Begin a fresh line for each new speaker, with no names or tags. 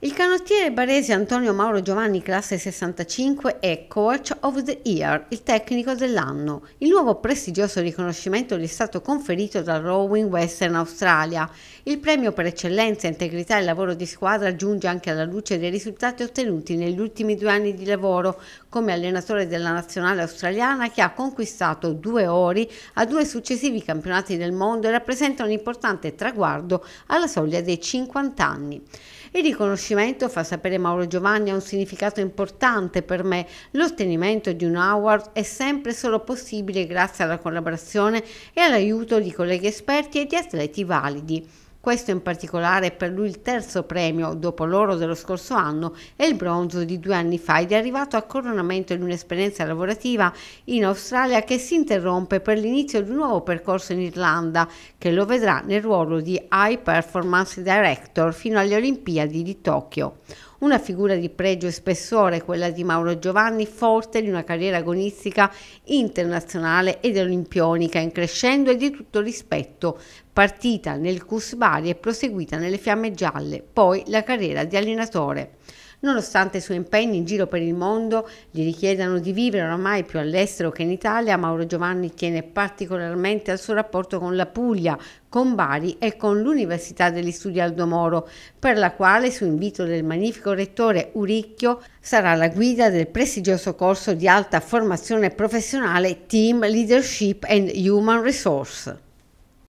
Il canottiere barese Antonio Mauro Giovanni, classe 65, è Coach of the Year, il tecnico dell'anno, il nuovo prestigioso riconoscimento gli è stato conferito dal Rowing Western Australia. Il premio per eccellenza, integrità e lavoro di squadra giunge anche alla luce dei risultati ottenuti negli ultimi due anni di lavoro come allenatore della nazionale australiana che ha conquistato due ori a due successivi campionati del mondo e rappresenta un importante traguardo alla soglia dei 50 anni. Il riconoscimento, fa sapere Mauro Giovanni, ha un significato importante per me. L'ottenimento di un award è sempre solo possibile grazie alla collaborazione e all'aiuto di colleghi esperti e di atleti validi. Questo in particolare è per lui il terzo premio, dopo l'oro dello scorso anno e il bronzo di due anni fa, ed è arrivato a coronamento di un'esperienza lavorativa in Australia che si interrompe per l'inizio di un nuovo percorso in Irlanda, che lo vedrà nel ruolo di High Performance Director fino alle Olimpiadi di Tokyo. Una figura di pregio e spessore, quella di Mauro Giovanni, forte di una carriera agonistica internazionale ed olimpionica, in crescendo e di tutto rispetto, partita nel Cusbari e proseguita nelle Fiamme Gialle, poi la carriera di allenatore. Nonostante i suoi impegni in giro per il mondo gli richiedano di vivere oramai più all'estero che in Italia, Mauro Giovanni tiene particolarmente al suo rapporto con la Puglia, con Bari e con l'Università degli Studi Aldo Moro, per la quale, su invito del magnifico rettore Uricchio, sarà la guida del prestigioso corso di alta formazione professionale Team Leadership and Human Resource.